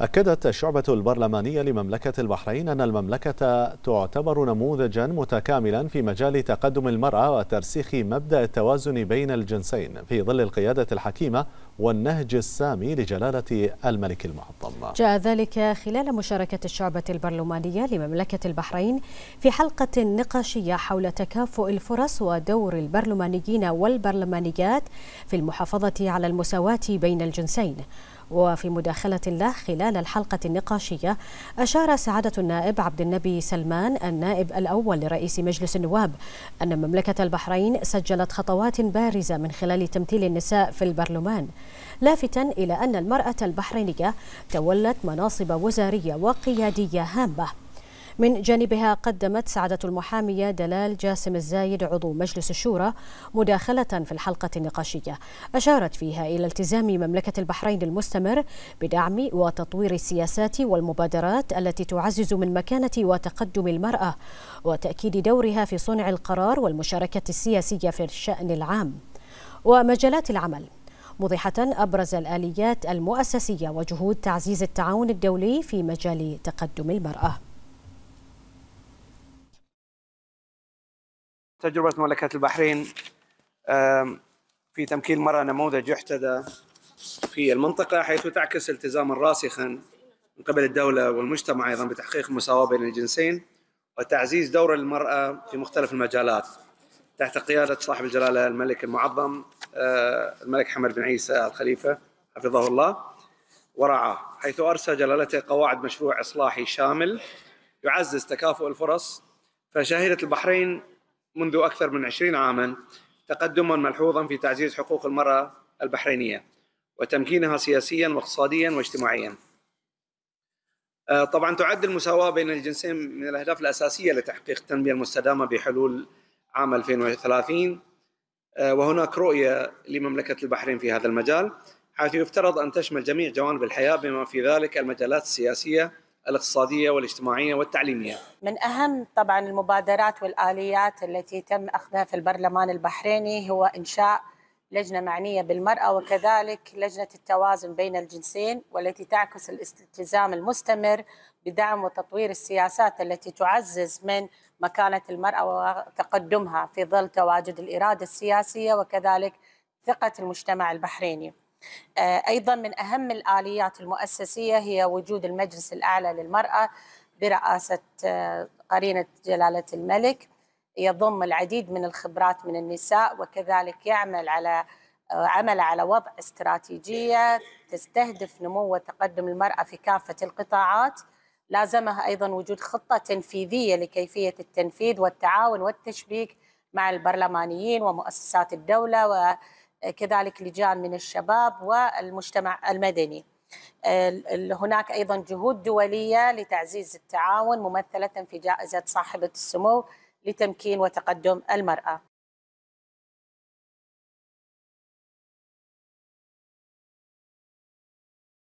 أكدت الشعبة البرلمانية لمملكة البحرين أن المملكة تعتبر نموذجا متكاملا في مجال تقدم المرأة وترسيخ مبدأ التوازن بين الجنسين في ظل القيادة الحكيمة والنهج السامي لجلالة الملك المعظم جاء ذلك خلال مشاركة الشعبة البرلمانية لمملكة البحرين في حلقة نقاشية حول تكافؤ الفرص ودور البرلمانيين والبرلمانيات في المحافظة على المساواة بين الجنسين وفي مداخلة له خلال الحلقة النقاشية أشار سعادة النائب عبد النبي سلمان النائب الأول لرئيس مجلس النواب أن مملكة البحرين سجلت خطوات بارزة من خلال تمثيل النساء في البرلمان لافتا إلى أن المرأة البحرينية تولت مناصب وزارية وقيادية هامة من جانبها قدمت سعادة المحامية دلال جاسم الزايد عضو مجلس الشورى مداخلة في الحلقة النقاشية أشارت فيها إلى التزام مملكة البحرين المستمر بدعم وتطوير السياسات والمبادرات التي تعزز من مكانة وتقدم المرأة وتأكيد دورها في صنع القرار والمشاركة السياسية في الشأن العام ومجالات العمل موضحة أبرز الآليات المؤسسية وجهود تعزيز التعاون الدولي في مجال تقدم المرأة تجربة مملكة البحرين في تمكين المرأة نموذج يحتذى في المنطقة حيث تعكس التزاما راسخا من قبل الدولة والمجتمع أيضا بتحقيق المساواة بين الجنسين وتعزيز دور المرأة في مختلف المجالات تحت قيادة صاحب الجلالة الملك المعظم آه، الملك حمد بن عيسى الخليفة حفظه الله ورعاه حيث أرسى جلالته قواعد مشروع إصلاحي شامل يعزز تكافؤ الفرص فشهدت البحرين منذ أكثر من 20 عاما تقدما ملحوظا في تعزيز حقوق المرأة البحرينية وتمكينها سياسيا واقتصاديا واجتماعيا آه، طبعا تعد المساواة بين الجنسين من الأهداف الأساسية لتحقيق التنمية المستدامة بحلول عام 2030 آه، وهناك رؤية لمملكة البحرين في هذا المجال حيث يفترض أن تشمل جميع جوانب الحياة بما في ذلك المجالات السياسية الاقتصاديه والاجتماعيه والتعليميه. من اهم طبعا المبادرات والاليات التي تم اخذها في البرلمان البحريني هو انشاء لجنه معنيه بالمراه وكذلك لجنه التوازن بين الجنسين والتي تعكس الالتزام المستمر بدعم وتطوير السياسات التي تعزز من مكانه المراه وتقدمها في ظل تواجد الاراده السياسيه وكذلك ثقه المجتمع البحريني. آه، أيضا من أهم الآليات المؤسسية هي وجود المجلس الأعلى للمرأة برئاسة آه، قرينة جلالة الملك يضم العديد من الخبرات من النساء وكذلك يعمل على آه، عمل على وضع استراتيجية تستهدف نمو وتقدم المرأة في كافة القطاعات لازمها أيضا وجود خطة تنفيذية لكيفية التنفيذ والتعاون والتشبيك مع البرلمانيين ومؤسسات الدولة و كذلك لجان من الشباب والمجتمع المدني هناك أيضا جهود دولية لتعزيز التعاون ممثلة في جائزة صاحبة السمو لتمكين وتقدم المرأة